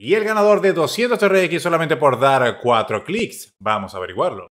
Y el ganador de 200 TRX solamente por dar 4 clics. Vamos a averiguarlo.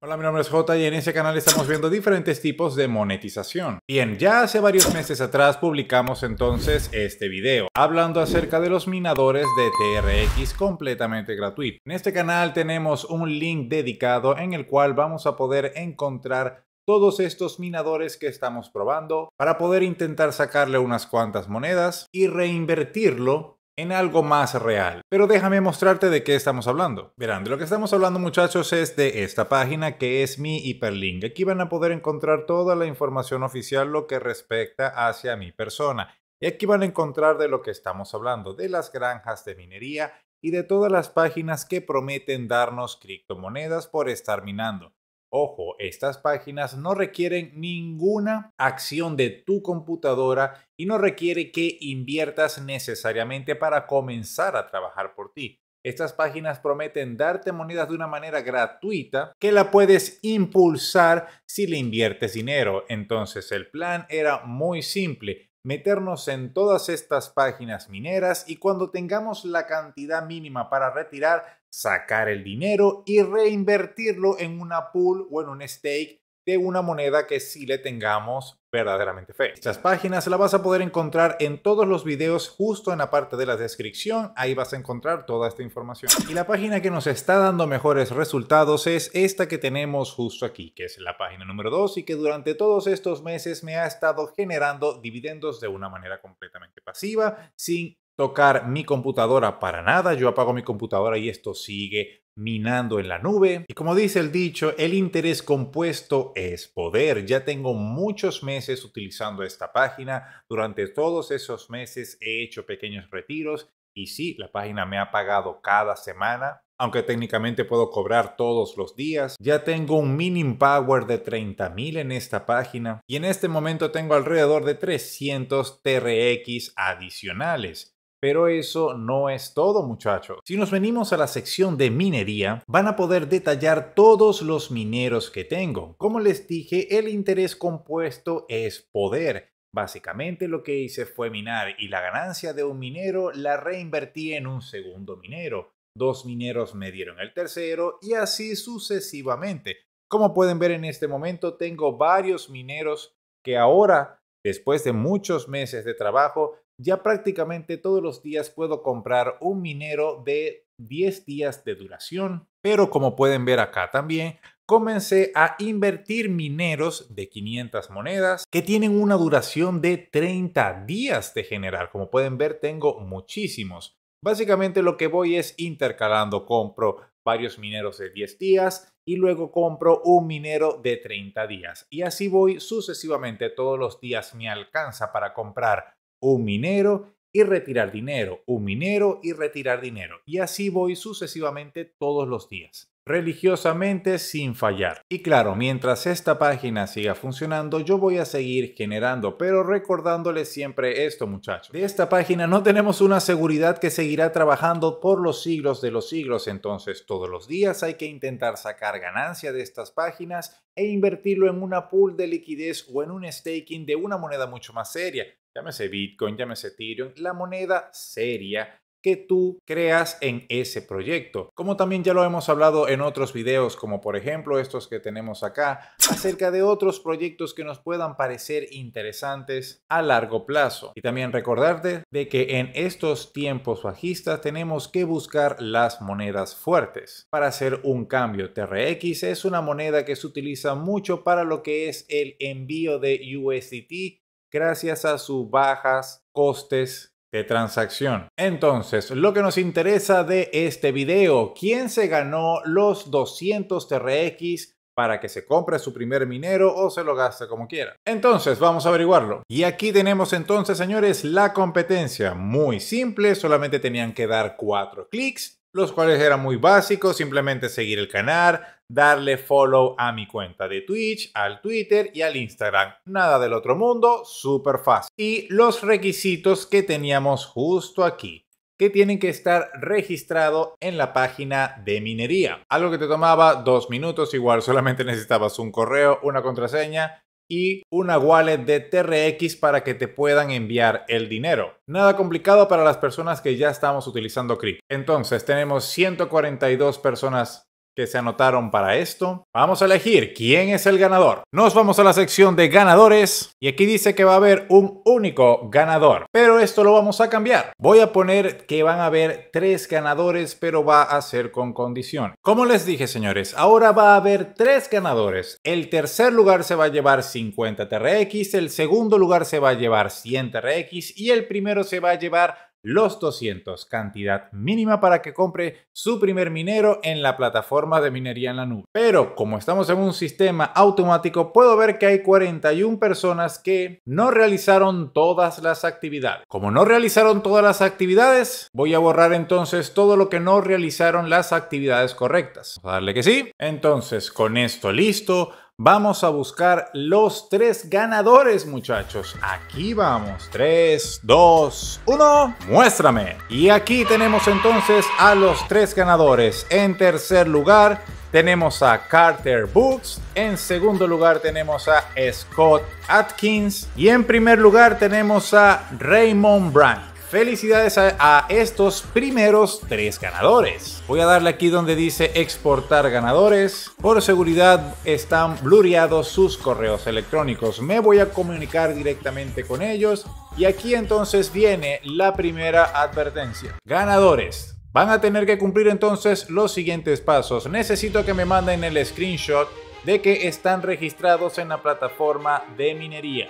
Hola, mi nombre es J. y en este canal estamos viendo diferentes tipos de monetización. Bien, ya hace varios meses atrás publicamos entonces este video hablando acerca de los minadores de TRX completamente gratuito. En este canal tenemos un link dedicado en el cual vamos a poder encontrar todos estos minadores que estamos probando para poder intentar sacarle unas cuantas monedas y reinvertirlo en algo más real. Pero déjame mostrarte de qué estamos hablando. Verán, de lo que estamos hablando muchachos es de esta página que es mi hiperlink. Aquí van a poder encontrar toda la información oficial lo que respecta hacia mi persona. Y aquí van a encontrar de lo que estamos hablando, de las granjas de minería y de todas las páginas que prometen darnos criptomonedas por estar minando. Ojo, estas páginas no requieren ninguna acción de tu computadora y no requiere que inviertas necesariamente para comenzar a trabajar por ti. Estas páginas prometen darte monedas de una manera gratuita que la puedes impulsar si le inviertes dinero. Entonces el plan era muy simple meternos en todas estas páginas mineras y cuando tengamos la cantidad mínima para retirar, sacar el dinero y reinvertirlo en una pool o en un stake de una moneda que sí le tengamos verdaderamente fe. Estas páginas las vas a poder encontrar en todos los videos justo en la parte de la descripción, ahí vas a encontrar toda esta información. Y la página que nos está dando mejores resultados es esta que tenemos justo aquí, que es la página número 2 y que durante todos estos meses me ha estado generando dividendos de una manera completamente pasiva, sin tocar mi computadora para nada. Yo apago mi computadora y esto sigue minando en la nube. Y como dice el dicho, el interés compuesto es poder. Ya tengo muchos meses utilizando esta página. Durante todos esos meses he hecho pequeños retiros y sí, la página me ha pagado cada semana. Aunque técnicamente puedo cobrar todos los días, ya tengo un minimum power de 30.000 en esta página y en este momento tengo alrededor de 300 TRX adicionales. Pero eso no es todo muchachos. Si nos venimos a la sección de minería, van a poder detallar todos los mineros que tengo. Como les dije, el interés compuesto es poder. Básicamente lo que hice fue minar y la ganancia de un minero la reinvertí en un segundo minero. Dos mineros me dieron el tercero y así sucesivamente. Como pueden ver en este momento tengo varios mineros que ahora, después de muchos meses de trabajo, ya prácticamente todos los días puedo comprar un minero de 10 días de duración. Pero como pueden ver acá también, comencé a invertir mineros de 500 monedas que tienen una duración de 30 días de general. Como pueden ver, tengo muchísimos. Básicamente lo que voy es intercalando, compro varios mineros de 10 días y luego compro un minero de 30 días. Y así voy sucesivamente, todos los días me alcanza para comprar un minero y retirar dinero, un minero y retirar dinero. Y así voy sucesivamente todos los días, religiosamente sin fallar. Y claro, mientras esta página siga funcionando, yo voy a seguir generando, pero recordándoles siempre esto muchachos. De esta página no tenemos una seguridad que seguirá trabajando por los siglos de los siglos, entonces todos los días hay que intentar sacar ganancia de estas páginas e invertirlo en una pool de liquidez o en un staking de una moneda mucho más seria llámese Bitcoin, llámese Ethereum, la moneda seria que tú creas en ese proyecto. Como también ya lo hemos hablado en otros videos, como por ejemplo estos que tenemos acá, acerca de otros proyectos que nos puedan parecer interesantes a largo plazo. Y también recordarte de que en estos tiempos bajistas tenemos que buscar las monedas fuertes. Para hacer un cambio, TRX es una moneda que se utiliza mucho para lo que es el envío de USDT gracias a sus bajas costes de transacción. Entonces, lo que nos interesa de este video, ¿quién se ganó los 200 TRX para que se compre su primer minero o se lo gaste como quiera? Entonces, vamos a averiguarlo. Y aquí tenemos entonces, señores, la competencia. Muy simple, solamente tenían que dar cuatro clics, los cuales eran muy básicos, simplemente seguir el canal, darle follow a mi cuenta de Twitch, al Twitter y al Instagram. Nada del otro mundo, súper fácil. Y los requisitos que teníamos justo aquí que tienen que estar registrado en la página de minería. Algo que te tomaba dos minutos, igual solamente necesitabas un correo, una contraseña y una wallet de TRX para que te puedan enviar el dinero. Nada complicado para las personas que ya estamos utilizando cripto. Entonces tenemos 142 personas que se anotaron para esto. Vamos a elegir quién es el ganador. Nos vamos a la sección de ganadores y aquí dice que va a haber un único ganador, pero esto lo vamos a cambiar. Voy a poner que van a haber tres ganadores, pero va a ser con condición. Como les dije, señores, ahora va a haber tres ganadores. El tercer lugar se va a llevar 50 TRX, el segundo lugar se va a llevar 100 TRX y el primero se va a llevar los 200, cantidad mínima para que compre su primer minero en la plataforma de minería en la nube. Pero como estamos en un sistema automático, puedo ver que hay 41 personas que no realizaron todas las actividades. Como no realizaron todas las actividades, voy a borrar entonces todo lo que no realizaron las actividades correctas. Vamos a darle que sí. Entonces, con esto listo, Vamos a buscar los tres ganadores, muchachos. Aquí vamos. 3, 2, 1. Muéstrame. Y aquí tenemos entonces a los tres ganadores. En tercer lugar tenemos a Carter Books. En segundo lugar tenemos a Scott Atkins. Y en primer lugar tenemos a Raymond Brandt. Felicidades a, estos primeros tres ganadores. Voy a darle aquí donde dice exportar ganadores. Por seguridad están blureados sus correos electrónicos. Me voy a comunicar directamente con ellos. Y aquí entonces viene la primera advertencia. Ganadores. Van a tener que cumplir entonces los siguientes pasos. Necesito que me manden el screenshot de que están registrados en la plataforma de minería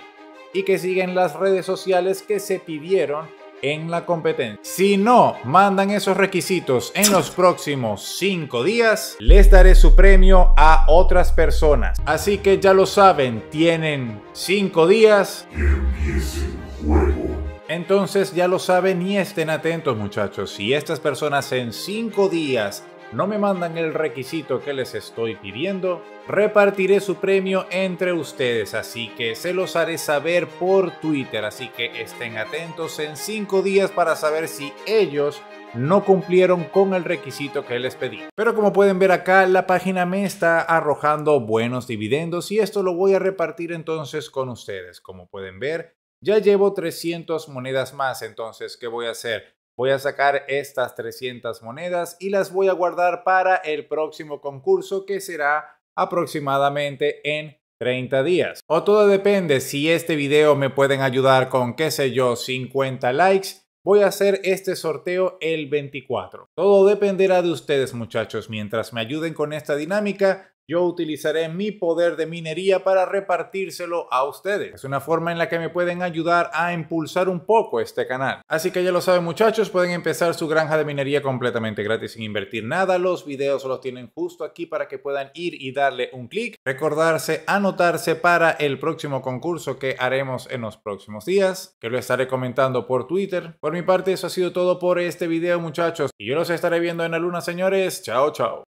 y que siguen las redes sociales que se pidieron en la competencia. Si no mandan esos requisitos en los próximos 5 días, les daré su premio a otras personas. Así que ya lo saben, tienen 5 días. Entonces ya lo saben y estén atentos muchachos. Si estas personas en 5 días no me mandan el requisito que les estoy pidiendo, repartiré su premio entre ustedes, así que se los haré saber por Twitter, así que estén atentos en 5 días para saber si ellos no cumplieron con el requisito que les pedí. Pero como pueden ver acá, la página me está arrojando buenos dividendos y esto lo voy a repartir entonces con ustedes. Como pueden ver, ya llevo 300 monedas más, entonces, ¿qué voy a hacer? Voy a sacar estas 300 monedas y las voy a guardar para el próximo concurso que será aproximadamente en 30 días. O todo depende si este video me pueden ayudar con, qué sé yo, 50 likes. Voy a hacer este sorteo el 24. Todo dependerá de ustedes muchachos. Mientras me ayuden con esta dinámica, yo utilizaré mi poder de minería para repartírselo a ustedes. Es una forma en la que me pueden ayudar a impulsar un poco este canal. Así que ya lo saben muchachos, pueden empezar su granja de minería completamente gratis sin invertir nada. Los videos los tienen justo aquí para que puedan ir y darle un clic. Recordarse anotarse para el próximo concurso que haremos en los próximos días, que lo estaré comentando por Twitter. Por mi parte eso ha sido todo por este video muchachos y yo los estaré viendo en la luna señores. Chao, chao.